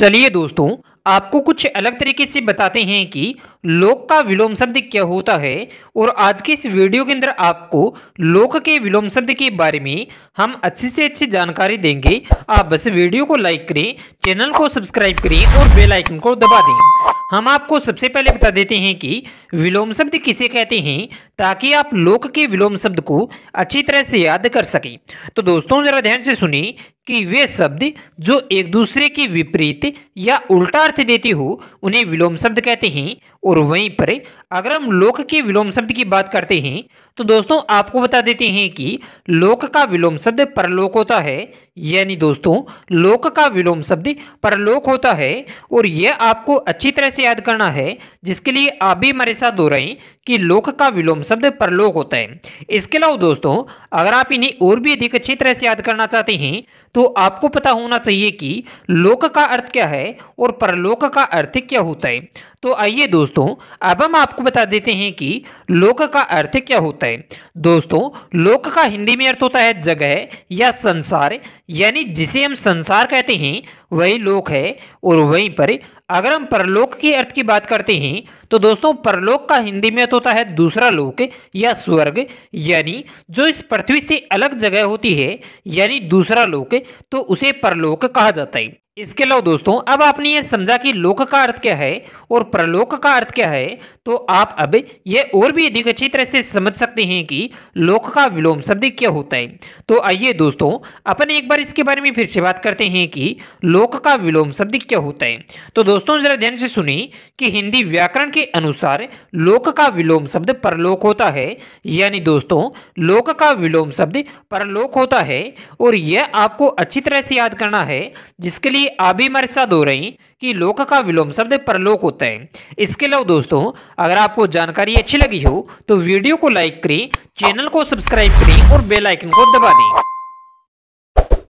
चलिए दोस्तों आपको कुछ अलग तरीके से बताते हैं कि लोक का विलोम शब्द क्या होता है और आज के इस वीडियो के अंदर आपको लोक के विलोम शब्द के बारे में हम अच्छे से अच्छी जानकारी देंगे आप बस वीडियो को लाइक करें चैनल को सब्सक्राइब करें और बेल आइकन को दबा दें हम आपको सबसे पहले बता देते हैं कि विलोम शब्द किसे कहते हैं ताकि आप लोक के विलोम शब्द को अच्छी तरह से याद कर सकें तो दोस्तों जरा ध्यान से सुनिए कि वे शब्द जो एक दूसरे के विपरीत या उल्टा अर्थ देते हो उन्हें विलोम शब्द कहते हैं और वहीं पर अगर हम लोक के विलोम शब्द की बात करते हैं तो दोस्तों आपको बता देते हैं कि लोक का विलोम शब्द परलोक होता है यानी दोस्तों लोक का विलोम शब्द परलोक होता है और यह आपको अच्छी तरह से याद करना है जिसके लिए आप भी हमारे साथ दोहराएं कि लोक का विलोम शब्द परलोक होता है इसके अलावा दोस्तों अगर आप इन्हें और भी अधिक अच्छी तरह से याद करना चाहते हैं तो तो आपको पता होना चाहिए कि लोक का अर्थ क्या है और परलोक का अर्थ क्या होता है तो आइए दोस्तों अब हम आपको बता देते हैं कि लोक का अर्थ क्या होता है दोस्तों लोक का हिंदी में अर्थ होता है जगह या संसार यानी जिसे हम संसार कहते हैं वही लोक है और वहीं पर अगर हम परलोक के अर्थ की बात करते हैं तो दोस्तों परलोक का हिंदी में अर्थ होता है दूसरा लोक या स्वर्ग यानी जो इस पृथ्वी से अलग जगह होती है यानी दूसरा लोक तो उसे परलोक कहा जाता है इसके अलावा दोस्तों अब आपने ये समझा कि लोक का अर्थ क्या है और प्रलोक का अर्थ क्या है तो आप अब ये और भी अधिक अच्छी तरह से समझ सकते हैं कि लोक का विलोम शब्द क्या होता है तो आइए दोस्तों अपन एक बार इसके बारे में फिर से बात करते हैं कि लोक का विलोम शब्द क्या होता है तो दोस्तों जरा ध्यान से सुनी कि हिंदी व्याकरण के अनुसार लोक का विलोम शब्द परलोक होता है यानी दोस्तों लोक का विलोम शब्द परलोक होता है और यह आपको अच्छी तरह से याद करना है जिसके लिए अभी साथ हो रही कि लोक का विलोम शब्द परलोक होता है इसके अलावा दोस्तों अगर आपको जानकारी अच्छी लगी हो तो वीडियो को लाइक करें चैनल को सब्सक्राइब करें और बेल आइकन को दबा दें